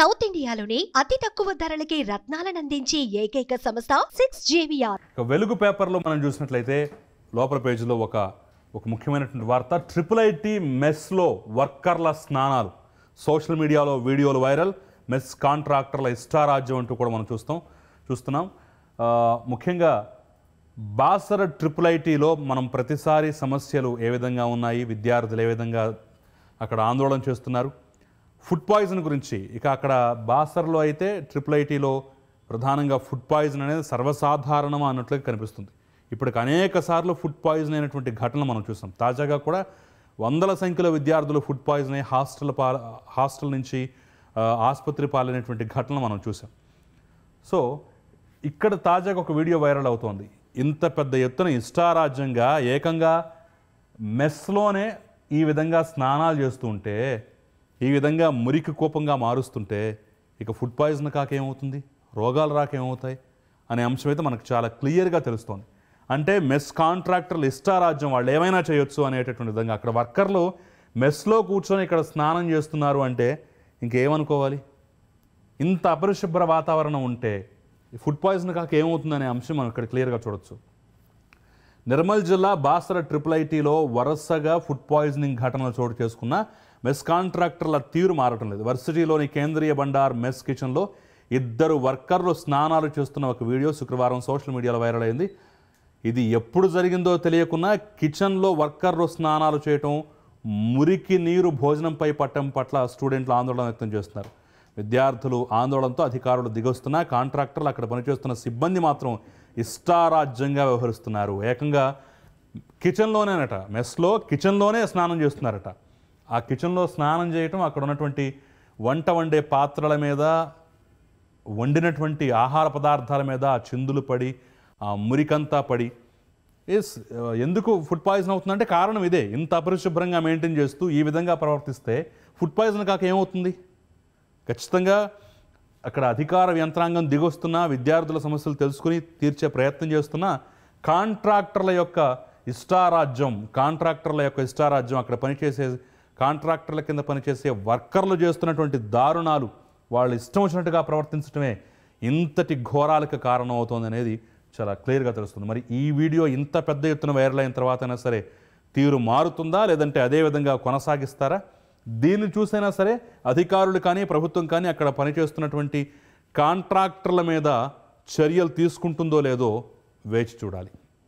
south ఇండియాలోని అతి తక్కువ ధరలకి రత్నాలను అందించే ఏకైక సంస్థ సిక్స్ జేవిఆర్ వెలుగు పేపర్లో మనం చూసినట్లయితే లోపల పేజీలో ఒక ఒక ముఖ్యమైనటువంటి వార్త ట్రిపుల్ ఐటీ మెస్లో వర్కర్ల స్నానాలు సోషల్ మీడియాలో వీడియోలు వైరల్ మెస్ కాంట్రాక్టర్ల ఇష్టారాజ్యం అంటూ కూడా మనం చూస్తాం చూస్తున్నాం ముఖ్యంగా బాసర ట్రిపుల్ ఐటీలో మనం ప్రతిసారి సమస్యలు ఏ విధంగా ఉన్నాయి విద్యార్థులు ఏ విధంగా అక్కడ ఆందోళన చేస్తున్నారు ఫుడ్ పాయిజన్ గురించి ఇక అక్కడ బాసర్లో అయితే ట్రిపుల్ ఐటీలో ప్రధానంగా ఫుడ్ పాయిజన్ అనేది సర్వసాధారణం అన్నట్లుగా కనిపిస్తుంది ఇప్పటికి అనేక సార్లు ఫుడ్ పాయిజన్ అయినటువంటి ఘటనలు మనం చూసాం తాజాగా కూడా వందల సంఖ్యలో విద్యార్థులు ఫుడ్ పాయిజన్ అయ్యి హాస్టల్ పాల హాస్టల్ నుంచి ఆసుపత్రి పాలైనటువంటి ఘటనలు మనం చూసాం సో ఇక్కడ తాజాగా ఒక వీడియో వైరల్ అవుతోంది ఇంత పెద్ద ఎత్తున ఇష్టారాజ్యంగా ఏకంగా మెస్లోనే ఈ విధంగా స్నానాలు చేస్తూ ఉంటే ఈ విధంగా మురికి కోపంగా మారుస్తుంటే ఇక ఫుడ్ పాయిజన్ కాకేమవుతుంది రోగాలు రాకేమవుతాయి అనే అంశం అయితే మనకు చాలా క్లియర్గా తెలుస్తోంది అంటే మెస్ కాంట్రాక్టర్లు ఇష్టారాజ్యం వాళ్ళు ఏమైనా చేయొచ్చు అనేటటువంటి విధంగా అక్కడ వర్కర్లు మెస్లో కూర్చొని ఇక్కడ స్నానం చేస్తున్నారు అంటే ఇంకేమనుకోవాలి ఇంత అపరిశుభ్ర వాతావరణం ఉంటే ఫుడ్ పాయిజన్ కాక ఏమవుతుందనే అంశం మనం ఇక్కడ క్లియర్గా చూడొచ్చు నిర్మల్ జిల్లా బాసర ట్రిపుల్ ఐటీలో వరుసగా ఫుడ్ పాయిజనింగ్ ఘటనలు చోటు చేసుకున్న మెస్ కాంట్రాక్టర్ల తీరు మారటం లేదు వర్సిటీలోని కేంద్రీయ బండార్ మెస్ కిచెన్లో ఇద్దరు వర్కర్లు స్నానాలు చేస్తున్న ఒక వీడియో శుక్రవారం సోషల్ మీడియాలో వైరల్ అయింది ఇది ఎప్పుడు జరిగిందో తెలియకున్నా కిచెన్లో వర్కర్లు స్నానాలు చేయటం మురికి నీరు భోజనంపై పట్టం పట్ల స్టూడెంట్లు ఆందోళన వ్యక్తం చేస్తున్నారు విద్యార్థులు ఆందోళనతో అధికారులు దిగొస్తున్నా కాంట్రాక్టర్లు అక్కడ పనిచేస్తున్న సిబ్బంది మాత్రం ఇష్టారాజ్యంగా వ్యవహరిస్తున్నారు ఏకంగా కిచెన్లోనేనట మెస్లో కిచెన్లోనే స్నానం చేస్తున్నారట ఆ కిచెన్లో స్నానం చేయటం అక్కడ ఉన్నటువంటి వంట వండే పాత్రల మీద వండినటువంటి ఆహార పదార్థాల మీద ఆ చిందులు పడి ఆ మురికంతా పడి ఎస్ ఎందుకు ఫుడ్ పాయిజన్ అవుతుందంటే కారణం ఇదే ఇంత అపరిశుభ్రంగా మెయింటైన్ చేస్తూ ఈ విధంగా ప్రవర్తిస్తే ఫుడ్ పాయిజన్ కాక ఏమవుతుంది ఖచ్చితంగా అక్కడ అధికార యంత్రాంగం దిగొస్తున్నా విద్యార్థుల సమస్యలు తెలుసుకుని తీర్చే ప్రయత్నం చేస్తున్నా కాంట్రాక్టర్ల యొక్క ఇష్టారాజ్యం కాంట్రాక్టర్ల యొక్క ఇష్టారాజ్యం అక్కడ పనిచేసే కాంట్రాక్టర్ల కింద పనిచేసే వర్కర్లు చేస్తున్నటువంటి దారుణాలు వాళ్ళు ఇష్టం వచ్చినట్టుగా ప్రవర్తించడమే ఇంతటి ఘోరాలకు కారణం అవుతుంది అనేది చాలా క్లియర్గా తెలుస్తుంది మరి ఈ వీడియో ఇంత పెద్ద ఎత్తున వైరల్ అయిన తర్వాత అయినా సరే తీరు మారుతుందా లేదంటే అదే విధంగా కొనసాగిస్తారా దీన్ని చూసైనా సరే అధికారులు కానీ ప్రభుత్వం కానీ అక్కడ పనిచేస్తున్నటువంటి కాంట్రాక్టర్ల మీద చర్యలు తీసుకుంటుందో లేదో వేచి చూడాలి